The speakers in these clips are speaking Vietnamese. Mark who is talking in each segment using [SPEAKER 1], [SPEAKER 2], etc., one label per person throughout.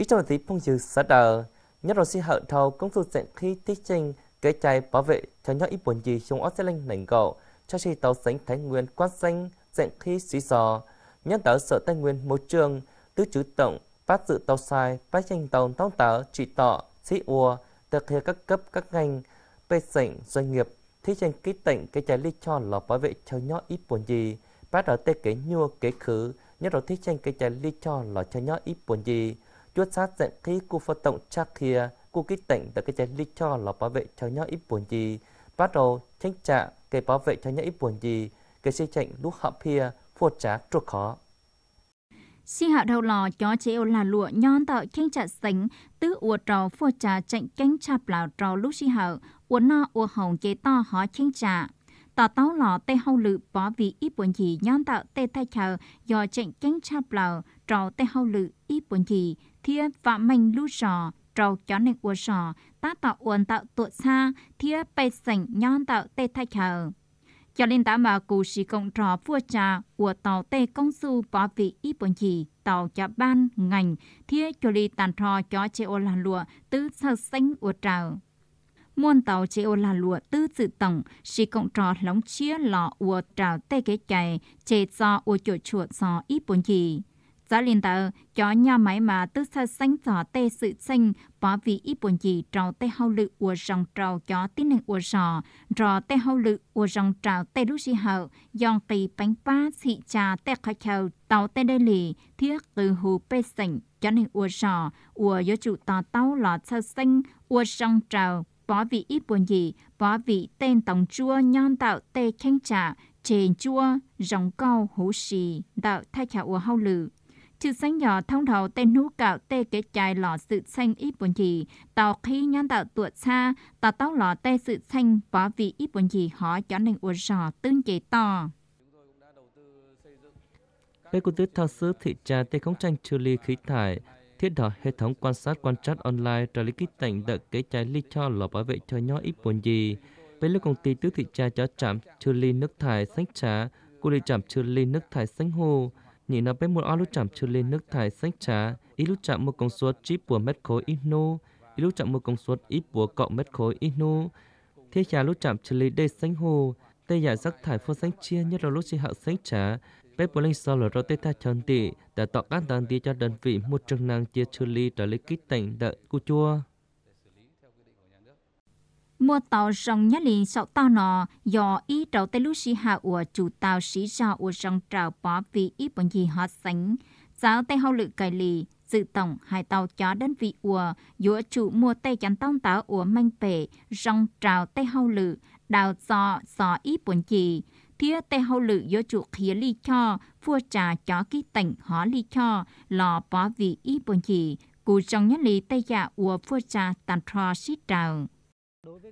[SPEAKER 1] Ý trong tí phong trừ sát đờ, nhất là si hợ thâu cũng sử dụng khi tích trình kế chạy bảo vệ cho nhau ít buồn gì trong ớt xe linh nảnh gậu, cho chi tàu sánh thái nguyên quát xanh, diện khi suy sò, nhân tàu sở tài nguyên môi trường, tứ chủ tổng, phát dự tàu sai, phát tranh tàu tông tàu, trị tọ, sĩ ua, thực hiện các cấp các ngành, bê sảnh, doanh nghiệp, thí tranh kích tỉnh cái trái lý cho là bảo vệ cho nhỏ ít buồn gì, bắt đầu tê kế nhua kế khứ, nhất là thí tranh cái trái lý cho là cho nhỏ ít buồn gì, chuốt sát dạy khí cu phật tổng chắc kia cu kích tỉnh từ cái chế lý cho là bảo vệ cho nhau ít buồn gì bắt đầu tránh trả cái bảo vệ cho nhau ít buồn gì cái xây chạy lúc họ pia phô trá trục khó
[SPEAKER 2] xin hạ đầu lò cho chế ô là lụa nhon tạo tranh trả sánh tứ ua trò phô trá chạy cánh chạp lão trò lúc si hậu ua no ua hồng chế to họ tranh trả tỏ táo lò tê hâu lự bỏ vị ít buồn gì nhon tạo tê tay chờ do chạy cánh chạp lão trò tê hâu lự ít buồn gì thia và mình lưu sò trâu chó nên ua sò ta tạo uốn tạo tụt xa thia bay sảnh nhon tạo tê thay chờ cho nên ta mà cụ sĩ cộng trò vua trà của tàu tê công du bỏ vị ít bọn chỉ tàu cho ban ngành thia cho ly tàn trò cho chế ô là lụa tứ sơ xanh ua trào muôn tàu chế ô là lụa tứ dự tổng sĩ cộng trò lóng chia lọ ua trào tê kế chạy chế do ua chỗ chuột sò ít bốn gì Giá liên tờ cho nhà máy mà tức sa xanh giỏ tê sự xanh bỏ vì ít buồn gì trào tê hao lự ua rong trào cho tin nền ua sò rò tê hao lự ua rong trào tê lúc si hậu dòng kỳ bánh ba xị trà tê khai chào tàu tê đê lì thiết từ hù bê sảnh cho nên ua sò ua do chủ tò tàu là sa xanh ua rong trào bỏ vị ít buồn gì bỏ vị tên tổng chua nhon tạo tê khen trà chền chua rong câu hú xì đạo thay khảo ua hao lự chữ xanh nhỏ thông đầu tên nú cạo tê kế chai lò sự xanh ít buồn gì tàu khi nhân tạo tuột xa tàu tóc lò tê sự xanh bỏ vì ít buồn gì họ cho nên uống rò tương chế to
[SPEAKER 1] Cây quân tứ thao sứ thị trà tê không tranh trừ ly khí thải thiết đỏ hệ thống quan sát quan trắc online trả lý kích tỉnh đợt kế trái lý cho lò bảo vệ cho nhỏ ít buồn gì. Bên lúc công ty tứ thị trà cho trạm trừ ly nước thải xanh trà, cô đi trạm trừ ly nước thải xanh hồ, nhị nó bên một ao lúc chạm chưa lên nước thải sách trà, ít lúc chạm một công suất chip của mét khối ít nô ít lúc chạm một công suất ít của cộng mét khối ít nô thế nhà lúc chạm chưa lên đây xanh hồ tây nhà rác thải phô xanh chia nhất là lúc chi hậu sách trà, bếp bố linh sau là rô tê tha chân tị đã tỏ các tăng tí cho đơn vị một chức năng chia chưa ly trở lấy kích tỉnh đợi cu chua mua
[SPEAKER 2] tàu rong nhá lì sau tàu nọ do ý trâu tây lũ sĩ hạ ủa chủ tàu sĩ cho ủa rong trào bỏ vì ý bọn gì họ sánh giáo tây hậu lự cài lì dự tổng hai tàu chó đơn vị ủa dũa chủ mua tây chắn tông táo ủa manh bể rong trào tây hậu lự đào giò giò ý bọn gì thía tê hậu lự do chủ khía ly cho phua trà chó ký tỉnh họ ly cho lò bỏ vị ý bọn gì cụ trong nhất lý tây dạ ủa phua trà tàn trò xít trào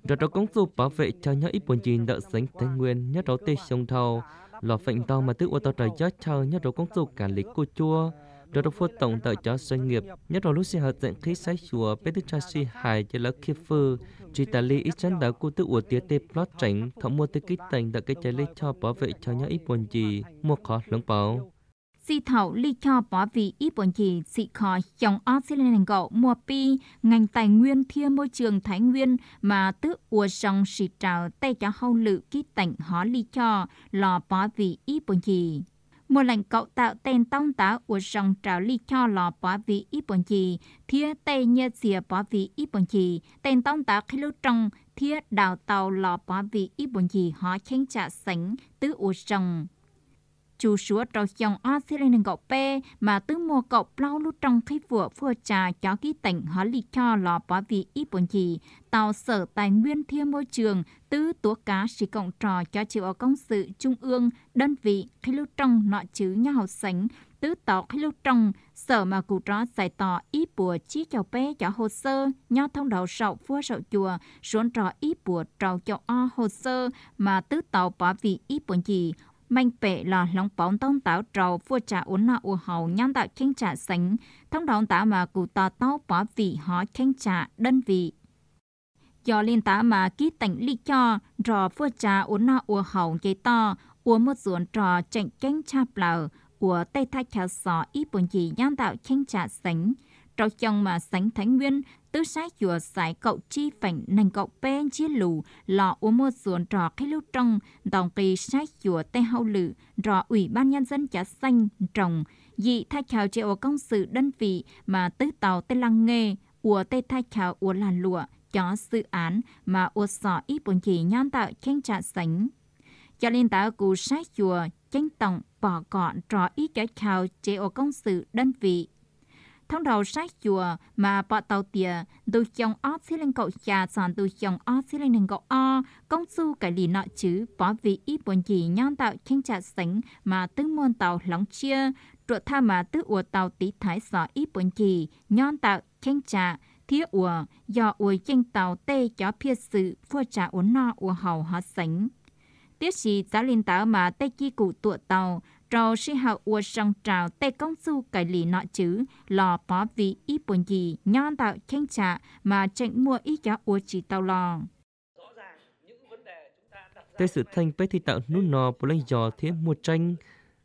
[SPEAKER 1] đó đó công dù bảo vệ cho nhớ ít buồn gìn đỡ sánh thái nguyên nhớ đó tê sông thầu lọ phệnh to mà tức ô tô trời gió chờ nhớ đó cũng dù cả lịch cô chua đó đó phút tổng tờ cho doanh nghiệp nhớ đó lúc xe hợp dẫn khí sách chùa bế tức cha suy hài cho lỡ khi phư truy tà lý ít chân đỡ cô tức ủa tía tê plot tránh thọ mua tư kích tình đợi cái trái lý cho bảo vệ cho nhớ ít buồn gì mua khó lũng bảo
[SPEAKER 2] si thảo lý cho bỏ vị ít bọn chỉ sĩ khó trong Australia hành cậu mua pi ngành tài nguyên thiên môi trường Thái Nguyên mà tứ ua sông sĩ trào tay cho hậu lự ký tảnh hó lý cho lò bỏ vị ít bọn chỉ một lệnh cậu tạo tên tông tá của dòng trào ly cho lò bỏ vị ít bọn chì, thía tay nhờ xìa bỏ vị ít bọn chì, tên tông tá khi lưu trong thía đào tàu lò bỏ vị ít bọn chì họ chênh trả sánh tứ ủ dòng chú sửa trò dòng ở xe lên gọ bê mà tứ mùa cậu lao lưu trong khi vừa vừa trà cho ký tỉnh hóa lý cho lò bó vị ý bốn gì tàu sở tài nguyên thiên môi trường tứ tố cá sĩ cộng trò cho chịu ở công sự trung ương đơn vị khi lưu trong nọ chữ nhà học sánh tứ tỏ khi lưu trong sở mà cụ tró giải tỏ ý bùa chi cho bé cho hồ sơ nho thông đầu sậu vua sậu chùa xuống trò ý bùa trò cho o hồ sơ mà tứ tỏ bỏ vị ý bốn gì mạnh bệ là lòng bóng tông táo trầu vua trả uốn nọ u hầu nhắm tạo khen trả sánh, thông đồng tạo mà cụ tò tao bỏ vị họ khen trả đơn vị. Do liên tả mà ký tỉnh lý cho, trò vua trả uốn nọ u hầu dây to, u một ruộng trò chạy khen chạp lờ, u tay thay khéo sọ ít bồn gì nhắm tạo khen trả sánh, trâu chồng mà sánh thánh nguyên tứ sai chùa sải cậu chi phảnh nành cậu bên chia lù lọ uống một ruộng trò khi lưu trong đồng kỳ sai chùa tây hậu lự rò ủy ban nhân dân trả xanh trồng dị thay chào triệu công sự đơn vị mà tứ tàu tây lăng nghề ủa tây thay chào ủa là lụa cho dự án mà ủa sọ ít bốn chỉ nhân tạo tranh trả sánh cho liên tạo cụ sai chùa tranh tổng bỏ gọn trò ít cho chào chế ô công sự đơn vị thông đầu sách chùa mà bọ tàu tìa tôi chồng ót xí lên cậu trà sàn tôi chồng ót xí lên cậu o công su cái lì nọ chứ bỏ vì ít buồn gì nhon tạo khen trà sánh mà tư môn tàu lóng chia trụ tha mà tư ủa tàu tí thái sọ ít buồn gì nhon tạo khen trà thiết ủa do ủa chênh tàu tê cho phía sự vua trà uốn nọ ủa hầu họ sánh tiết gì giáo liên táo mà tê chi cụ tụa tàu trò si hào ua song trào tê công su cải lì nọ chứ lò bó vị y buồn gì nhon tạo chênh trạ mà chênh mua ý giáo ua chỉ tàu lò.
[SPEAKER 1] Tê sự thanh bế thi tạo nút nò bố lên giò thiết mua tranh.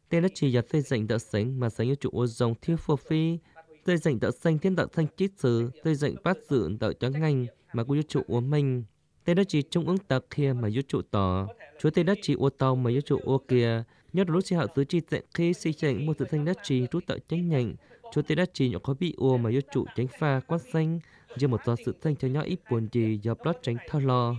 [SPEAKER 1] Tê đã chỉ giặt tê dạnh đã sánh mà sánh yêu chủ ô dòng thiết phô phi. Tê dạnh đã xanh thiên tạo thanh chít sử. Tê dạnh bát dự tạo trắng ngành mà cô yêu chủ ô mình. Tê đã chỉ trung ứng tạc kia mà yêu trụ tỏ. Chúa tê đã chỉ ô tàu mà yêu trụ ô kia nhớ lúc chỉ hậu tứ chi tệ khi si chảnh một sự thanh đất trì rút tạo tránh nhảnh chú tê đất trì nhỏ có bị ua mà yêu trụ tránh pha quát xanh riêng một do sự thanh cho nhỏ ít buồn gì do plot tránh thao lo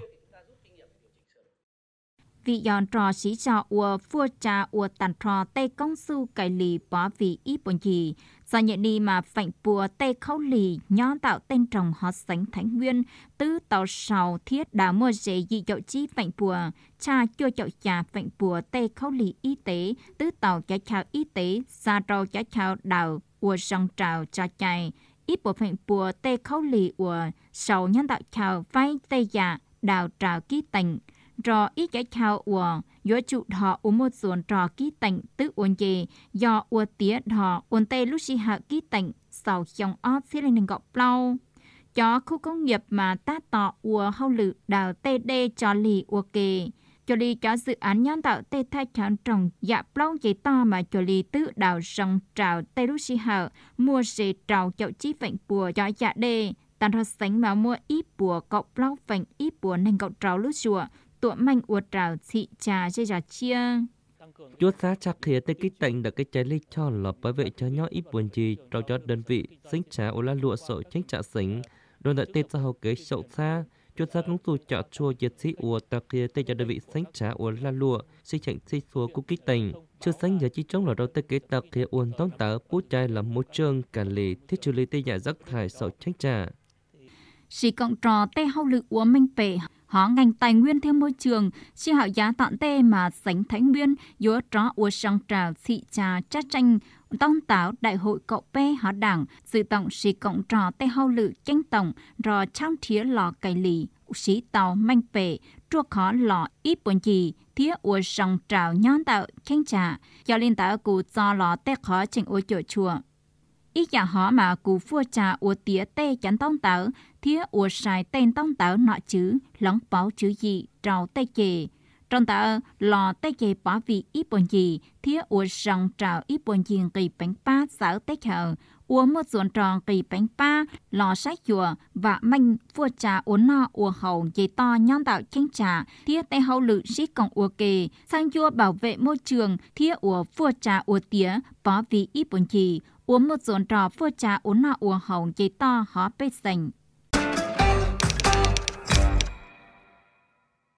[SPEAKER 2] vị yon trò sĩ cho ua vua cha ua tàn trò tay công su cải lì bỏ vị ít bồn gì. Do nhận đi mà phạnh bùa tay khâu lì nhón tạo tên trồng họ sánh thánh nguyên, tứ tàu sầu thiết đã mua dễ dị chậu chi phạnh bùa, cha chua chậu trà phạnh bùa tay khâu lì y tế, tứ tàu chá chào y tế, xa trâu chá chào đào, ua sông trào cho chạy, ít bộ phận bùa tê khâu lì ua, sầu nhân tạo chào vay tê dạ, đào trào ký tình rò ít cái khao uổng yếu trụ thọ u một xuồng trò ký tạnh tự uốn chê do u tía thọ uốn tê lúc xì hạ ký tạnh sau chồng ót xí lên nền gọc lâu cho khu công nghiệp mà ta tọ ua hâu lự đào tê đê cho lì ua kì cho lì cho dự án nhân tạo tê thay chán trồng dạ plong chỉ to mà cho lì tự đào sông trào tê lúc xì hạ mua xì trào chậu chi vệnh bùa cho dạ đê tàn thật sánh mà mua ít bùa cậu plong vệnh ít bùa nên cậu trào lúc chùa tụa mạnh uột rào thị trà chơi giả chia.
[SPEAKER 1] Chuốt giá chắc khía tới kích tành đã cái trái lý cho là bởi vệ cho nhỏ ít buồn gì trao cho đơn vị sinh trà ô la lụa sổ chính trả xính. Đồn đại tên ra hậu kế sậu xa, chuột ra cũng dù chọn chua diệt sĩ ua ta kia tên cho đơn vị sinh trà ua la lụa, xây chẳng xây xua của kích tành. Chưa sinh giờ chỉ chống là đầu tới kế ta kia uồn tóm tớ, bút chai là mô trường, cả lì, thiết trừ lý tê nhà rắc thải sổ chính trà
[SPEAKER 2] Sĩ cộng trò tê hao lực uống minh bể họ ngành tài nguyên theo môi trường chi họ giá tọn tê mà sánh thánh nguyên giữa tró ua song trào thị trà trá tranh tông táo đại hội cậu pê họ đảng dự tổng sĩ cộng trò tê hao lự tranh tổng rò trang thía lò cày lì sĩ tàu manh pệ trua khó lò ít buồn gì thía ua song trào nhón tạo tranh trà cho liên tạo cụ do lò tê khó trình ô chỗ chùa ý nhà họ mà cụ phu trà ủa tía tê chẳng tông táo, thía ủa xài tên tông táo nọ chứ, lóng báo chữ gì, trào tê chề. Trong tờ, lò tê chề bỏ vị ý bồn gì, thía ủa rồng trào ý bồn gì kỳ bánh ba sáu tê chờ, ủa một ruộng tròn kỳ bánh ba, lò sách chùa và manh phu trà ủa nọ ủa hầu dây to nhon tạo chanh trà, thía tê hậu lự sĩ còn ủa kề, sang chùa bảo vệ môi trường, thía ủa phu trà ủa tía bỏ vị ý bồn gì, uống một dồn trò phua trà uống nọ uống hồng chỉ to hó bê sành